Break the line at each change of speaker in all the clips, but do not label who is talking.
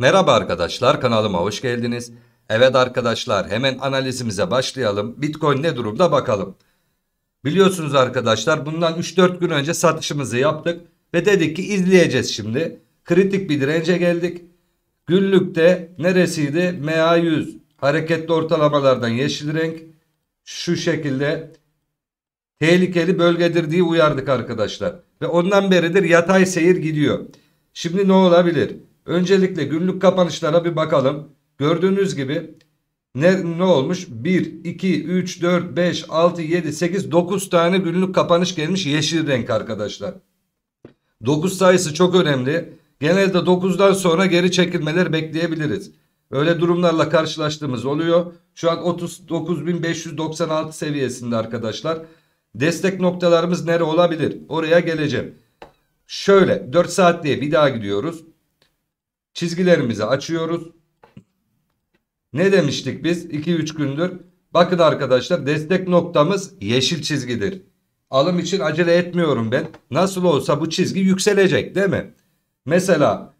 Merhaba arkadaşlar kanalıma hoş geldiniz. Evet arkadaşlar hemen analizimize başlayalım. Bitcoin ne durumda bakalım. Biliyorsunuz arkadaşlar bundan 3-4 gün önce satışımızı yaptık. Ve dedik ki izleyeceğiz şimdi. Kritik bir dirence geldik. Günlükte neresiydi? MA100 hareketli ortalamalardan yeşil renk. Şu şekilde tehlikeli bölgedir diye uyardık arkadaşlar. Ve ondan beridir yatay seyir gidiyor. Şimdi ne olabilir? Öncelikle günlük kapanışlara bir bakalım. Gördüğünüz gibi ne, ne olmuş? 1, 2, 3, 4, 5, 6, 7, 8, 9 tane günlük kapanış gelmiş yeşil renk arkadaşlar. 9 sayısı çok önemli. Genelde 9'dan sonra geri çekilmeler bekleyebiliriz. Öyle durumlarla karşılaştığımız oluyor. Şu an 39.596 seviyesinde arkadaşlar. Destek noktalarımız nere olabilir? Oraya geleceğim. Şöyle 4 diye bir daha gidiyoruz. Çizgilerimizi açıyoruz. Ne demiştik biz 2-3 gündür? Bakın arkadaşlar destek noktamız yeşil çizgidir. Alım için acele etmiyorum ben. Nasıl olsa bu çizgi yükselecek değil mi? Mesela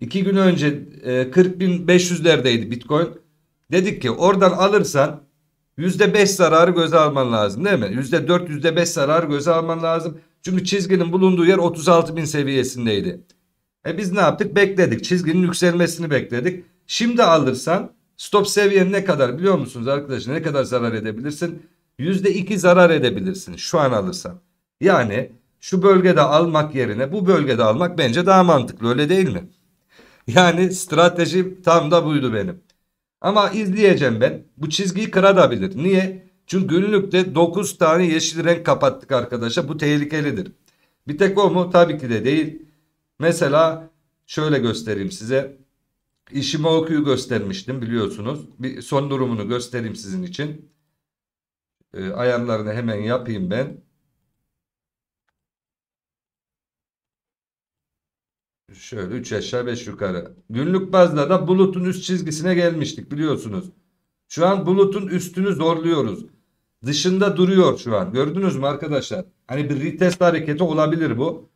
2 gün önce 40.500'lerdeydi e, Bitcoin. Dedik ki oradan alırsan %5 zararı göze alman lazım değil mi? %4 %5 zararı göze alman lazım. Çünkü çizginin bulunduğu yer 36.000 seviyesindeydi. E biz ne yaptık? Bekledik. Çizginin yükselmesini bekledik. Şimdi alırsan stop seviyen ne kadar biliyor musunuz arkadaşlar? Ne kadar zarar edebilirsin? %2 zarar edebilirsin şu an alırsan. Yani şu bölgede almak yerine bu bölgede almak bence daha mantıklı öyle değil mi? Yani strateji tam da buydu benim. Ama izleyeceğim ben. Bu çizgiyi kırabilir. Niye? Çünkü günlükte 9 tane yeşil renk kapattık arkadaşlar. Bu tehlikelidir. Bir tek o mu? Tabii ki de değil. Mesela şöyle göstereyim size. İşime okuyu göstermiştim biliyorsunuz. Bir son durumunu göstereyim sizin için. E, ayarlarını hemen yapayım ben. Şöyle 3 aşağı 5 yukarı. Günlük bazda da bulutun üst çizgisine gelmiştik biliyorsunuz. Şu an bulutun üstünü zorluyoruz. Dışında duruyor şu an. Gördünüz mü arkadaşlar? Hani bir retest hareketi olabilir bu.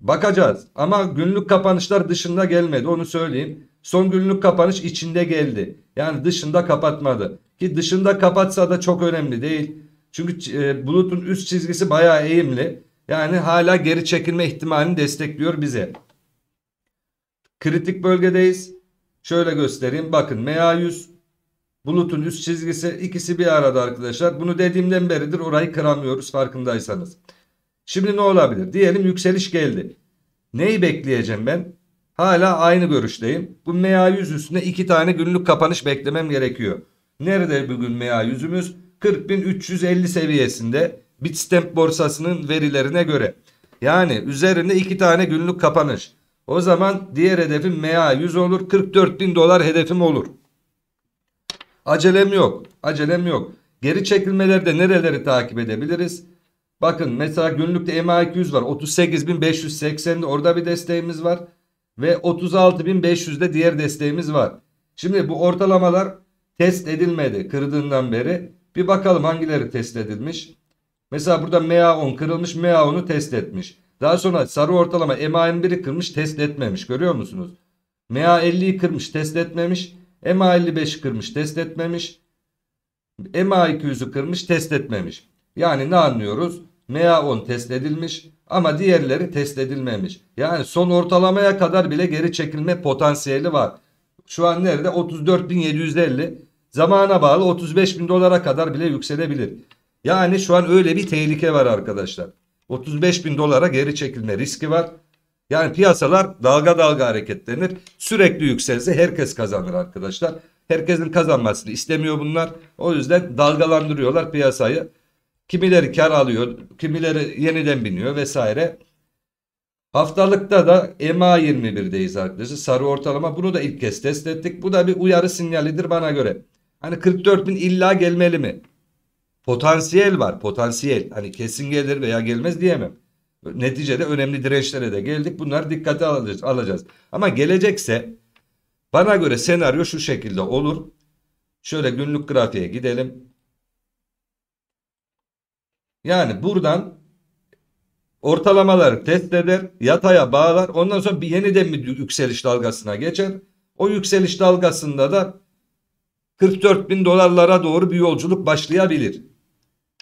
Bakacağız ama günlük kapanışlar dışında gelmedi onu söyleyeyim. Son günlük kapanış içinde geldi. Yani dışında kapatmadı. Ki dışında kapatsa da çok önemli değil. Çünkü e, bulutun üst çizgisi bayağı eğimli. Yani hala geri çekilme ihtimalini destekliyor bize. Kritik bölgedeyiz. Şöyle göstereyim. Bakın MA100 bulutun üst çizgisi ikisi bir arada arkadaşlar. Bunu dediğimden beridir orayı kıramıyoruz farkındaysanız. Şimdi ne olabilir? Diyelim yükseliş geldi. Neyi bekleyeceğim ben? Hala aynı görüşteyim. Bu MA100 üstüne 2 tane günlük kapanış beklemem gerekiyor. Nerede bugün MA100'ümüz? 40.350 seviyesinde Bitstamp borsasının verilerine göre. Yani üzerinde 2 tane günlük kapanış. O zaman diğer hedefim MA100 olur. 44.000 dolar hedefim olur. Acelem yok. Acelem yok. Geri çekilmelerde nereleri takip edebiliriz? Bakın mesela günlükte MA200 var. 38.580'de orada bir desteğimiz var. Ve 36.500'de diğer desteğimiz var. Şimdi bu ortalamalar test edilmedi kırdığından beri. Bir bakalım hangileri test edilmiş. Mesela burada MA10 kırılmış MA10'u test etmiş. Daha sonra sarı ortalama MA21'i kırmış test etmemiş görüyor musunuz? MA50'yi kırmış test etmemiş. MA55'i kırmış test etmemiş. MA200'ü kırmış test etmemiş. Yani ne anlıyoruz? MA10 test edilmiş ama diğerleri test edilmemiş. Yani son ortalamaya kadar bile geri çekilme potansiyeli var. Şu an nerede? 34.750. Zamana bağlı 35.000 dolara kadar bile yükselebilir. Yani şu an öyle bir tehlike var arkadaşlar. 35.000 dolara geri çekilme riski var. Yani piyasalar dalga dalga hareketlenir. Sürekli yükselse herkes kazanır arkadaşlar. Herkesin kazanmasını istemiyor bunlar. O yüzden dalgalandırıyorlar piyasayı. Kimileri kar alıyor, kimileri yeniden biniyor vesaire. Haftalıkta da EMA 21'deyiz arkadaşlar. Sarı ortalama. Bunu da ilk kez test ettik. Bu da bir uyarı sinyalidir bana göre. Hani 44 bin illa gelmeli mi? Potansiyel var. Potansiyel. Hani kesin gelir veya gelmez diyemem. Neticede önemli dirençlere de geldik. Bunlar dikkate alacağız. Ama gelecekse bana göre senaryo şu şekilde olur. Şöyle günlük grafiğe gidelim. Yani buradan ortalamaları test eder, yataya bağlar. Ondan sonra bir yeniden bir yükseliş dalgasına geçer. O yükseliş dalgasında da 44 bin dolarlara doğru bir yolculuk başlayabilir.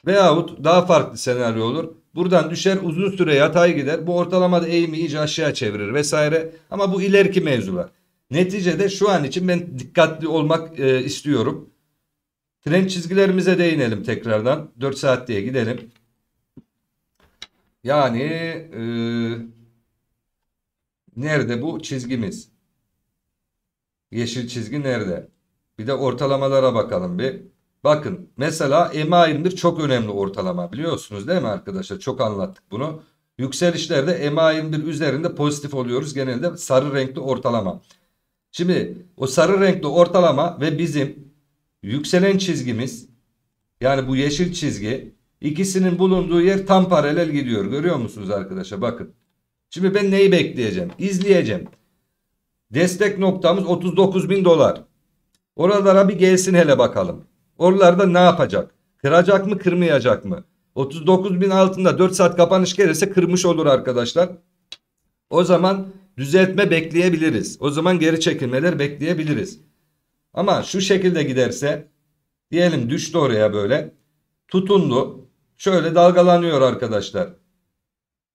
Veyahut daha farklı senaryo olur. Buradan düşer uzun süre yatay gider. Bu ortalamada eğimi iyice aşağı çevirir vesaire. Ama bu ileriki mevzular. Neticede şu an için ben dikkatli olmak e, istiyorum. Trend çizgilerimize değinelim tekrardan. 4 saat diye gidelim. Yani e, nerede bu çizgimiz? Yeşil çizgi nerede? Bir de ortalamalara bakalım bir. Bakın mesela MA21 çok önemli ortalama biliyorsunuz değil mi arkadaşlar? Çok anlattık bunu. Yükselişlerde MA21 üzerinde pozitif oluyoruz. Genelde sarı renkli ortalama. Şimdi o sarı renkli ortalama ve bizim yükselen çizgimiz yani bu yeşil çizgi ikisinin bulunduğu yer tam paralel gidiyor. Görüyor musunuz arkadaşlar? Bakın. Şimdi ben neyi bekleyeceğim? İzleyeceğim. Destek noktamız 39 bin dolar. Oralara bir gelsin hele bakalım. Oralarda ne yapacak? Kıracak mı kırmayacak mı? 39 bin altında 4 saat kapanış gelirse kırmış olur arkadaşlar. O zaman düzeltme bekleyebiliriz. O zaman geri çekilmeler bekleyebiliriz. Ama şu şekilde giderse diyelim düştü oraya böyle tutundu. Şöyle dalgalanıyor arkadaşlar.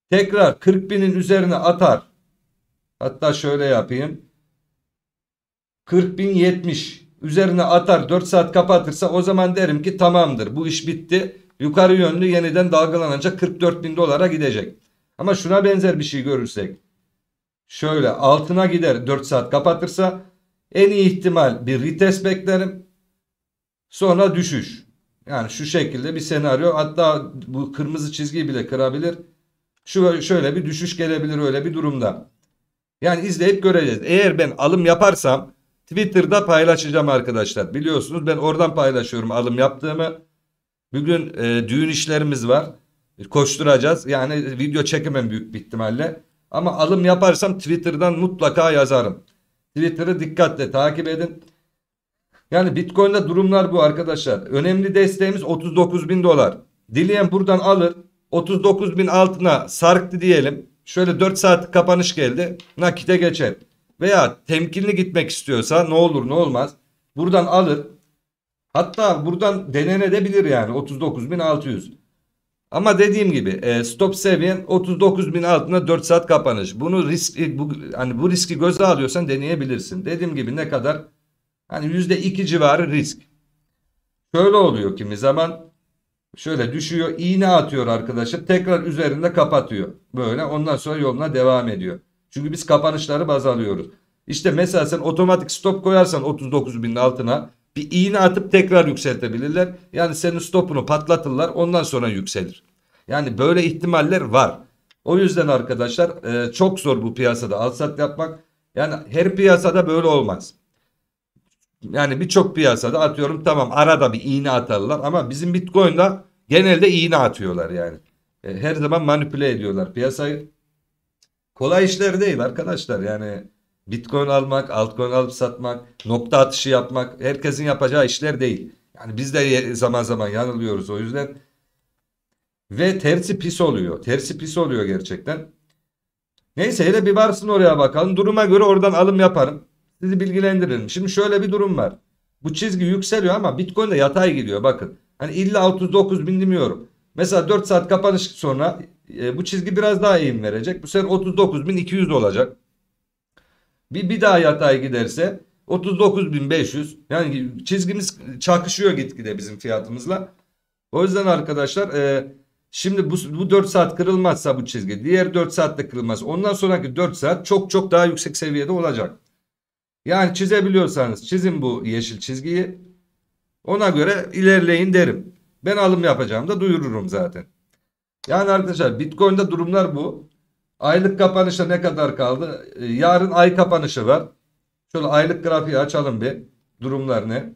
Tekrar 40 binin üzerine atar. Hatta şöyle yapayım. 40 bin 70 üzerine atar 4 saat kapatırsa o zaman derim ki tamamdır bu iş bitti. Yukarı yönlü yeniden dalgalanacak 44 bin dolara gidecek. Ama şuna benzer bir şey görürsek şöyle altına gider 4 saat kapatırsa en iyi ihtimal bir rites beklerim. Sonra düşüş. Yani şu şekilde bir senaryo. Hatta bu kırmızı çizgiyi bile kırabilir. Şu şöyle bir düşüş gelebilir öyle bir durumda. Yani izleyip göreceğiz. Eğer ben alım yaparsam Twitter'da paylaşacağım arkadaşlar. Biliyorsunuz ben oradan paylaşıyorum alım yaptığımı. Bugün e, düğün işlerimiz var. Koşturacağız. Yani video çekemem büyük bir ihtimalle. Ama alım yaparsam Twitter'dan mutlaka yazarım. Twitter'ı dikkatle takip edin. Yani Bitcoin'de durumlar bu arkadaşlar. Önemli desteğimiz 39 bin dolar. Dileyen buradan alır. 39 bin altına sarktı diyelim. Şöyle 4 saat kapanış geldi. Nakite geçer. Veya temkinli gitmek istiyorsa ne olur ne olmaz. Buradan alır. Hatta buradan denenebilir yani 39.600. Ama dediğim gibi e, stop seviyen 39 bin altında 4 saat kapanış. Bunu risk bu, hani bu riski göze alıyorsan deneyebilirsin. Dediğim gibi ne kadar hani %2 civarı risk. Şöyle oluyor kimi zaman şöyle düşüyor iğne atıyor arkadaşlar tekrar üzerinde kapatıyor. Böyle ondan sonra yoluna devam ediyor. Çünkü biz kapanışları baz alıyoruz. İşte mesela sen otomatik stop koyarsan 39 binin altına bir iğne atıp tekrar yükseltebilirler. Yani senin stopunu patlatırlar ondan sonra yükselir. Yani böyle ihtimaller var. O yüzden arkadaşlar e, çok zor bu piyasada alsat yapmak. Yani her piyasada böyle olmaz. Yani birçok piyasada atıyorum tamam arada bir iğne atarlar ama bizim Bitcoin'da genelde iğne atıyorlar yani. E, her zaman manipüle ediyorlar piyasayı. Kolay işler değil arkadaşlar yani Bitcoin almak, altcoin alıp satmak, nokta atışı yapmak herkesin yapacağı işler değil. Yani biz de zaman zaman yanılıyoruz o yüzden. Ve tersi pis oluyor. Tersi pis oluyor gerçekten. Neyse hele bir varsın oraya bakalım. Duruma göre oradan alım yaparım. Sizi bilgilendiririm. Şimdi şöyle bir durum var. Bu çizgi yükseliyor ama Bitcoin de yatay gidiyor bakın. Hani illa 39 bin demiyorum. Mesela 4 saat kapanış sonra e, bu çizgi biraz daha eğim verecek. Bu sefer 39 bin 200 olacak. Bir, bir daha yatay giderse 39.500 yani çizgimiz çakışıyor gitgide bizim fiyatımızla. O yüzden arkadaşlar e, şimdi bu, bu 4 saat kırılmazsa bu çizgi diğer 4 saat de kırılmaz. Ondan sonraki 4 saat çok çok daha yüksek seviyede olacak. Yani çizebiliyorsanız çizin bu yeşil çizgiyi ona göre ilerleyin derim. Ben alım yapacağım da duyururum zaten. Yani arkadaşlar Bitcoin'de durumlar bu. Aylık kapanışa ne kadar kaldı? Ee, yarın ay kapanışı var. Şöyle aylık grafiği açalım bir. durumlarını.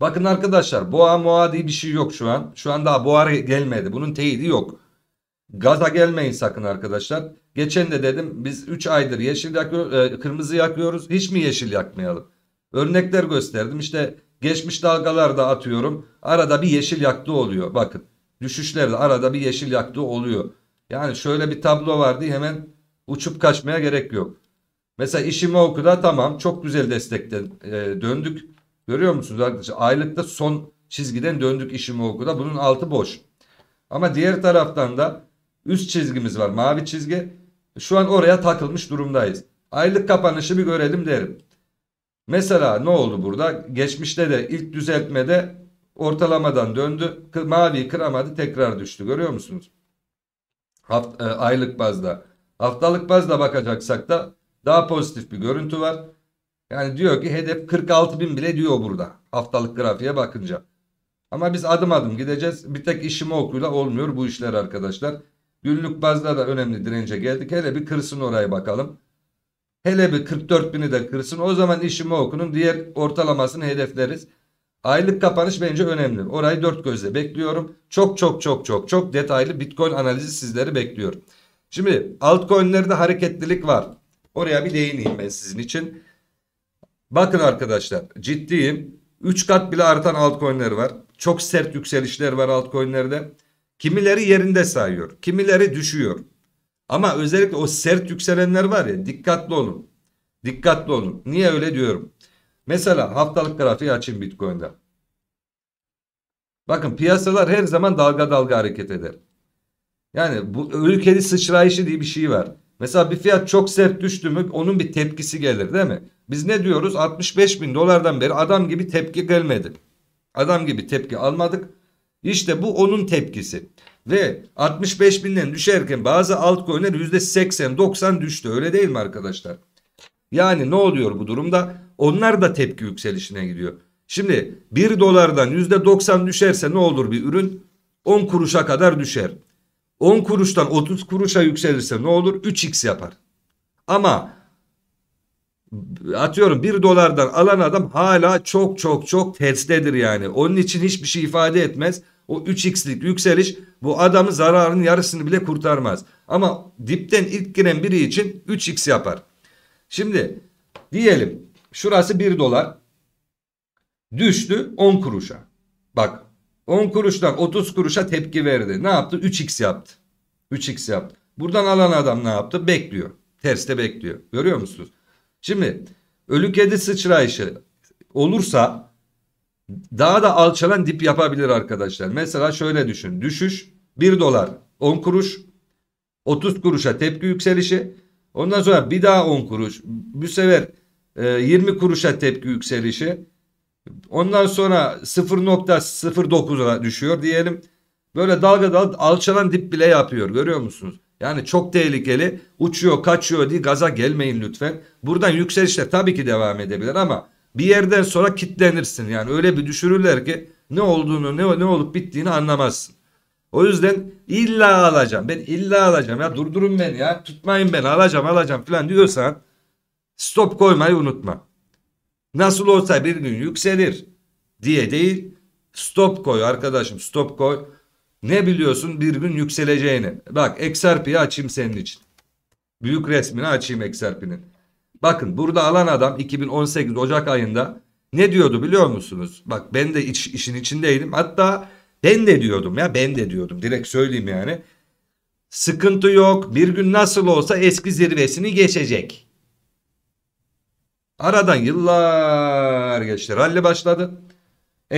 Bakın arkadaşlar boğa moğa diye bir şey yok şu an. Şu an daha boğa gelmedi. Bunun teyidi yok. Gaza gelmeyin sakın arkadaşlar. Geçen de dedim biz 3 aydır yeşil yakıyor, e, kırmızı yakıyoruz. Hiç mi yeşil yakmayalım? Örnekler gösterdim. İşte geçmiş dalgalar da atıyorum. Arada bir yeşil yaktı oluyor. Bakın düşüşlerde arada bir yeşil yaktı oluyor. Yani şöyle bir tablo vardı, hemen uçup kaçmaya gerek yok. Mesela işimi okuda tamam çok güzel destekten e, döndük. Görüyor musunuz arkadaşlar? Aylıkta son çizgiden döndük işimi okuda. Bunun altı boş. Ama diğer taraftan da üst çizgimiz var. Mavi çizgi. Şu an oraya takılmış durumdayız. Aylık kapanışı bir görelim derim. Mesela ne oldu burada? Geçmişte de ilk düzeltmede ortalamadan döndü. Maviyi kıramadı tekrar düştü. Görüyor musunuz? Haft, e, aylık bazda. Haftalık bazda bakacaksak da daha pozitif bir görüntü var. Yani diyor ki hedef 46 bin bile diyor burada. Haftalık grafiğe bakınca. Ama biz adım adım gideceğiz. Bir tek işimi okuyla olmuyor bu işler arkadaşlar. Günlük bazda da önemli dirence geldik. Hele bir kırsın orayı bakalım. Hele bir 44 bini de kırsın. O zaman işimi okunun diğer ortalamasını hedefleriz. Aylık kapanış bence önemli. Orayı dört gözle bekliyorum. Çok çok çok çok çok detaylı Bitcoin analizi sizleri bekliyorum. Şimdi altcoin'lerde hareketlilik var. Oraya bir değineyim ben sizin için. Bakın arkadaşlar ciddiyim. 3 kat bile artan altcoin'ler var. Çok sert yükselişler var altcoin'lerde. Kimileri yerinde sayıyor. Kimileri düşüyor. Ama özellikle o sert yükselenler var ya dikkatli olun. Dikkatli olun. Niye öyle diyorum? Mesela haftalık grafiği açın Bitcoin'de. Bakın piyasalar her zaman dalga dalga hareket eder. Yani bu ülkeli sıçrayışı diye bir şey var. Mesela bir fiyat çok sert düştü mü onun bir tepkisi gelir değil mi? Biz ne diyoruz 65 bin dolardan beri adam gibi tepki gelmedi. Adam gibi tepki almadık. İşte bu onun tepkisi. Ve 65 binden düşerken bazı altcoin'ler %80-90 düştü öyle değil mi arkadaşlar? Yani ne oluyor bu durumda? onlar da tepki yükselişine gidiyor. Şimdi 1 dolardan %90 düşerse ne olur bir ürün? 10 kuruşa kadar düşer. 10 kuruştan 30 kuruşa yükselirse ne olur? 3x yapar. Ama atıyorum 1 dolardan alan adam hala çok çok çok terstedir yani. Onun için hiçbir şey ifade etmez. O 3x'lik yükseliş bu adamı zararın yarısını bile kurtarmaz. Ama dipten ilk giren biri için 3x yapar. Şimdi diyelim Şurası 1 dolar. Düştü 10 kuruşa. Bak 10 kuruştan 30 kuruşa tepki verdi. Ne yaptı? 3x yaptı. 3x yaptı. Buradan alan adam ne yaptı? Bekliyor. Terste bekliyor. Görüyor musunuz? Şimdi ölü kedi sıçrayışı olursa daha da alçalan dip yapabilir arkadaşlar. Mesela şöyle düşün. Düşüş 1 dolar 10 kuruş 30 kuruşa tepki yükselişi. Ondan sonra bir daha 10 kuruş. Bu sefer 20 ee, kuruşa tepki yükselişi. Ondan sonra 0.09'a düşüyor diyelim. Böyle dalga dalga alçalan dip bile yapıyor görüyor musunuz? Yani çok tehlikeli uçuyor kaçıyor diye gaza gelmeyin lütfen. Buradan yükselişler tabii ki devam edebilir ama bir yerden sonra kitlenirsin. Yani öyle bir düşürürler ki ne olduğunu ne, ne olup bittiğini anlamazsın. O yüzden illa alacağım ben illa alacağım ya durdurun beni ya tutmayın beni alacağım alacağım falan diyorsan Stop koymayı unutma. Nasıl olsa bir gün yükselir diye değil stop koy arkadaşım stop koy. Ne biliyorsun bir gün yükseleceğini. Bak XRP'yi açayım senin için. Büyük resmini açayım XRP'nin. Bakın burada alan adam 2018 Ocak ayında ne diyordu biliyor musunuz? Bak ben de iç, işin içindeydim. Hatta ben de diyordum ya ben de diyordum. Direkt söyleyeyim yani. Sıkıntı yok. Bir gün nasıl olsa eski zirvesini geçecek. Aradan yıllar geçti. rally başladı.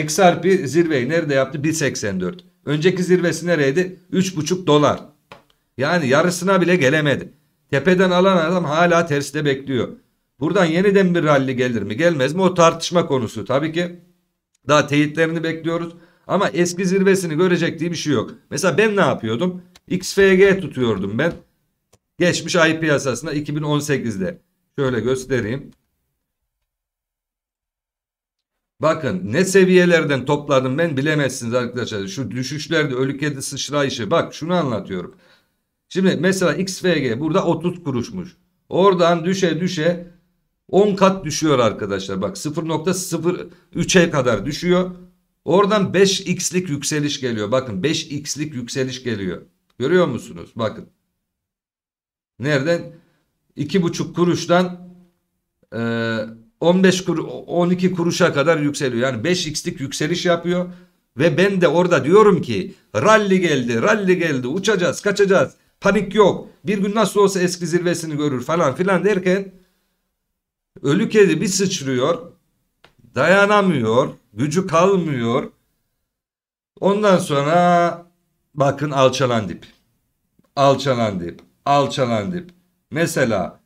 XRP zirveyi nerede yaptı? 1.84. Önceki zirvesi nereydi? 3.5 dolar. Yani yarısına bile gelemedi. Tepeden alan adam hala terste bekliyor. Buradan yeniden bir rally gelir mi gelmez mi o tartışma konusu. Tabii ki daha teyitlerini bekliyoruz. Ama eski zirvesini görecek diye bir şey yok. Mesela ben ne yapıyordum? XFG tutuyordum ben. Geçmiş ay piyasasına 2018'de. Şöyle göstereyim. Bakın ne seviyelerden topladım ben bilemezsiniz arkadaşlar. Şu düşüşlerde ölü kedi sıçrayışı. Bak şunu anlatıyorum. Şimdi mesela XVG burada 30 kuruşmuş. Oradan düşe düşe 10 kat düşüyor arkadaşlar. Bak 0.03'e kadar düşüyor. Oradan 5x'lik yükseliş geliyor. Bakın 5x'lik yükseliş geliyor. Görüyor musunuz? Bakın. Nereden? 2,5 kuruştan e, 15 kur 12 kuruşa kadar yükseliyor. Yani 5x'lik yükseliş yapıyor ve ben de orada diyorum ki rally geldi, rally geldi. Uçacağız, kaçacağız. Panik yok. Bir gün nasıl olsa eski zirvesini görür falan filan derken ölü kedi bir sıçrıyor. Dayanamıyor, gücü kalmıyor. Ondan sonra bakın alçalan dip. Alçalan dip, alçalan dip. Mesela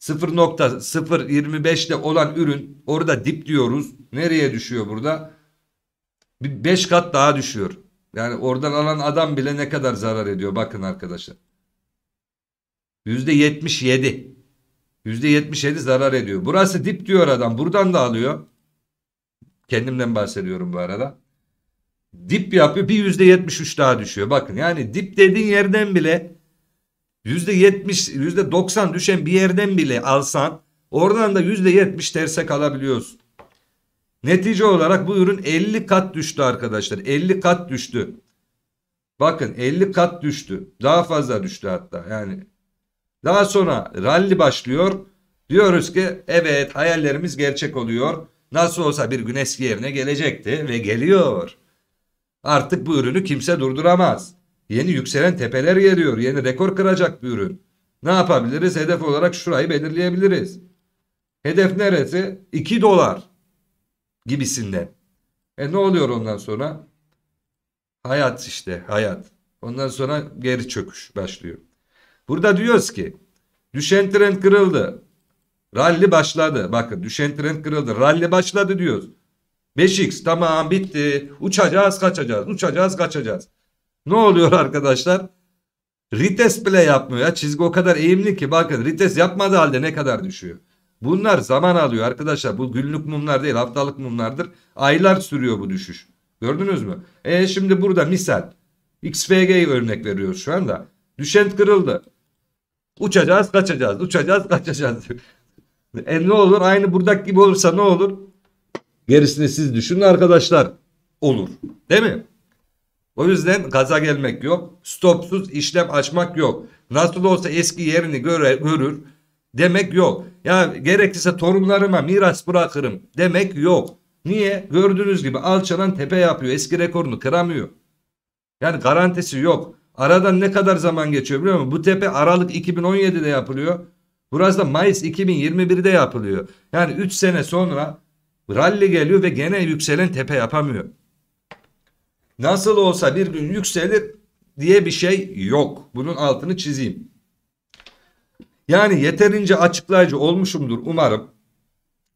0.025'te olan ürün orada dip diyoruz. Nereye düşüyor burada? 5 kat daha düşüyor. Yani oradan alan adam bile ne kadar zarar ediyor bakın arkadaşlar. %77. %77 zarar ediyor. Burası dip diyor adam. Buradan da alıyor. Kendimden bahsediyorum bu arada. Dip yapıyor bir %73 daha düşüyor. Bakın yani dip dediğin yerden bile %70, %90 düşen bir yerden bile alsan oradan da %70 terse kalabiliyorsun. Netice olarak bu ürün 50 kat düştü arkadaşlar. 50 kat düştü. Bakın 50 kat düştü. Daha fazla düştü hatta yani. Daha sonra rally başlıyor. Diyoruz ki evet hayallerimiz gerçek oluyor. Nasıl olsa bir gün eski yerine gelecekti ve geliyor. Artık bu ürünü kimse durduramaz. Yeni yükselen tepeler geliyor. Yeni rekor kıracak bir ürün. Ne yapabiliriz? Hedef olarak şurayı belirleyebiliriz. Hedef neresi? 2 dolar gibisinden. E ne oluyor ondan sonra? Hayat işte hayat. Ondan sonra geri çöküş başlıyor. Burada diyoruz ki düşen trend kırıldı. Ralli başladı. Bakın düşen trend kırıldı. Ralli başladı diyoruz. 5x tamam bitti. Uçacağız kaçacağız. Uçacağız kaçacağız. Ne oluyor arkadaşlar? Rites bile yapmıyor ya. Çizgi o kadar eğimli ki bakın rites yapmadığı halde ne kadar düşüyor. Bunlar zaman alıyor arkadaşlar. Bu günlük mumlar değil haftalık mumlardır. Aylar sürüyor bu düşüş. Gördünüz mü? E şimdi burada misal. XVG'yi örnek veriyoruz şu anda. Düşent kırıldı. Uçacağız kaçacağız. Uçacağız kaçacağız. e ne olur aynı buradaki gibi olursa ne olur? Gerisini siz düşünün arkadaşlar. Olur. Değil mi? O yüzden gaza gelmek yok. Stopsuz işlem açmak yok. Nasıl olsa eski yerini göre, görür demek yok. Ya gerekirse torunlarıma miras bırakırım demek yok. Niye? Gördüğünüz gibi alçalan tepe yapıyor. Eski rekorunu kıramıyor. Yani garantisi yok. Aradan ne kadar zaman geçiyor biliyor musun? Bu tepe Aralık 2017'de yapılıyor. Burası da Mayıs 2021'de yapılıyor. Yani 3 sene sonra ralli geliyor ve gene yükselen tepe yapamıyor. Nasıl olsa bir gün yükselir diye bir şey yok. Bunun altını çizeyim. Yani yeterince açıklayıcı olmuşumdur umarım.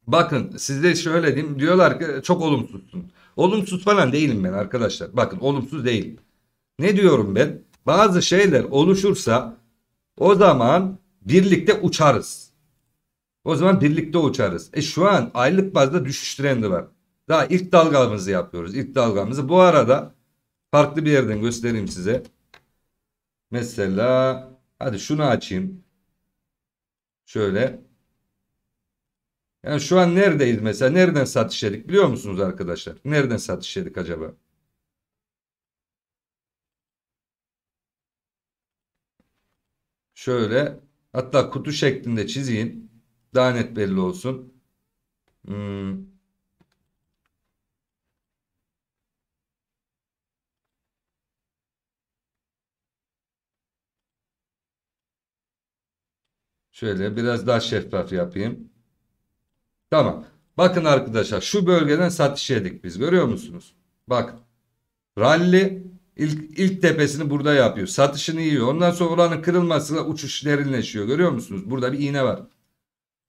Bakın sizde şöyle diyeyim diyorlar ki çok olumsuzsun. Olumsuz falan değilim ben arkadaşlar. Bakın olumsuz değilim. Ne diyorum ben? Bazı şeyler oluşursa o zaman birlikte uçarız. O zaman birlikte uçarız. E şu an aylık bazda düşüş trendi var. Daha ilk dalgamızı yapıyoruz. İlk dalgamızı. Bu arada farklı bir yerden göstereyim size. Mesela hadi şunu açayım. Şöyle. Yani şu an neredeyiz mesela? Nereden satış yedik biliyor musunuz arkadaşlar? Nereden satış yedik acaba? Şöyle hatta kutu şeklinde çizeyim. Daha net belli olsun. Hmm. Şöyle biraz daha şeffaf yapayım. Tamam. Bakın arkadaşlar şu bölgeden satış yedik biz görüyor musunuz? Bak rally ilk, ilk tepesini burada yapıyor. Satışını yiyor. Ondan sonra oranın kırılmasıyla uçuş derinleşiyor. Görüyor musunuz? Burada bir iğne var.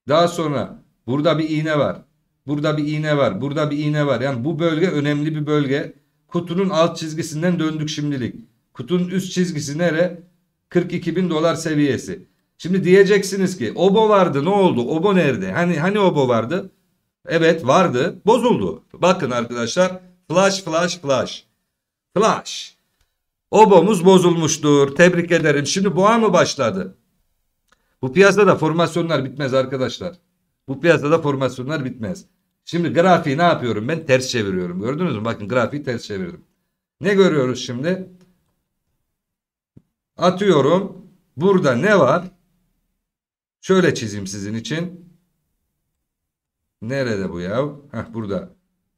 Daha sonra burada bir iğne var. Burada bir iğne var. Burada bir iğne var. Yani bu bölge önemli bir bölge. Kutunun alt çizgisinden döndük şimdilik. Kutunun üst çizgisi nere? 42 bin dolar seviyesi. Şimdi diyeceksiniz ki obo vardı ne oldu? Obo nerede? Hani hani obo vardı? Evet vardı. Bozuldu. Bakın arkadaşlar. Flash flash flash. Flash. Obomuz bozulmuştur. Tebrik ederim. Şimdi boğa mı başladı? Bu piyasada formasyonlar bitmez arkadaşlar. Bu piyasada formasyonlar bitmez. Şimdi grafiği ne yapıyorum ben? Ters çeviriyorum. Gördünüz mü? Bakın grafiği ters çevirdim. Ne görüyoruz şimdi? Atıyorum. Burada ne var? Şöyle çizeyim sizin için. Nerede bu ya? Heh, burada.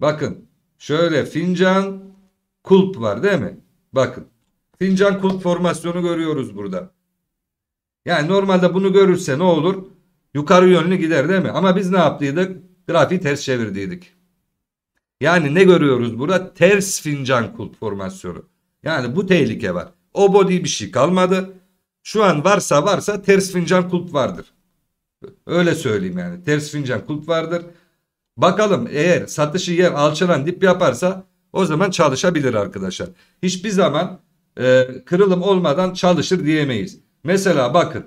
Bakın. Şöyle fincan kulp var değil mi? Bakın. Fincan kulp formasyonu görüyoruz burada. Yani normalde bunu görürse ne olur? Yukarı yönlü gider değil mi? Ama biz ne yaptıydık? Grafiği ters çevirdiydik. Yani ne görüyoruz burada? Ters fincan kulp formasyonu. Yani bu tehlike var. O body bir şey kalmadı. Şu an varsa varsa ters fincan kulp vardır. Öyle söyleyeyim yani. Ters fincan kulp vardır. Bakalım eğer satışı yer alçalan dip yaparsa o zaman çalışabilir arkadaşlar. Hiçbir zaman e, kırılım olmadan çalışır diyemeyiz. Mesela bakın.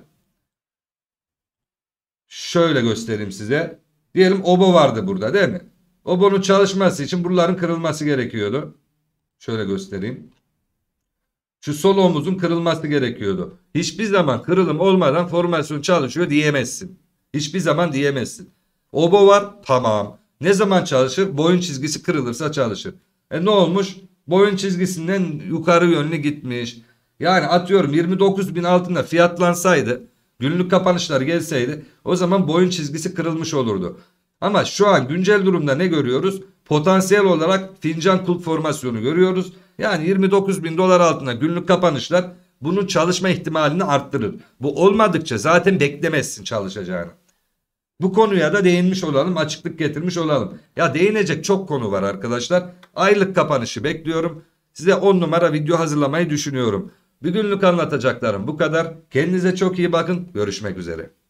Şöyle göstereyim size. Diyelim obo vardı burada değil mi? Obonun çalışması için buraların kırılması gerekiyordu. Şöyle göstereyim. Şu sol omuzun kırılması gerekiyordu. Hiçbir zaman kırılım olmadan formasyon çalışıyor diyemezsin. Hiçbir zaman diyemezsin. Obo var tamam. Ne zaman çalışır? Boyun çizgisi kırılırsa çalışır. E ne olmuş? Boyun çizgisinden yukarı yönlü gitmiş. Yani atıyorum 29 bin altında fiyatlansaydı günlük kapanışlar gelseydi o zaman boyun çizgisi kırılmış olurdu. Ama şu an güncel durumda ne görüyoruz? Potansiyel olarak fincan kulp formasyonu görüyoruz. Yani 29 bin dolar altına günlük kapanışlar bunun çalışma ihtimalini arttırır. Bu olmadıkça zaten beklemezsin çalışacağını. Bu konuya da değinmiş olalım, açıklık getirmiş olalım. Ya değinecek çok konu var arkadaşlar. Aylık kapanışı bekliyorum. Size 10 numara video hazırlamayı düşünüyorum. Bir günlük anlatacaklarım bu kadar. Kendinize çok iyi bakın. Görüşmek üzere.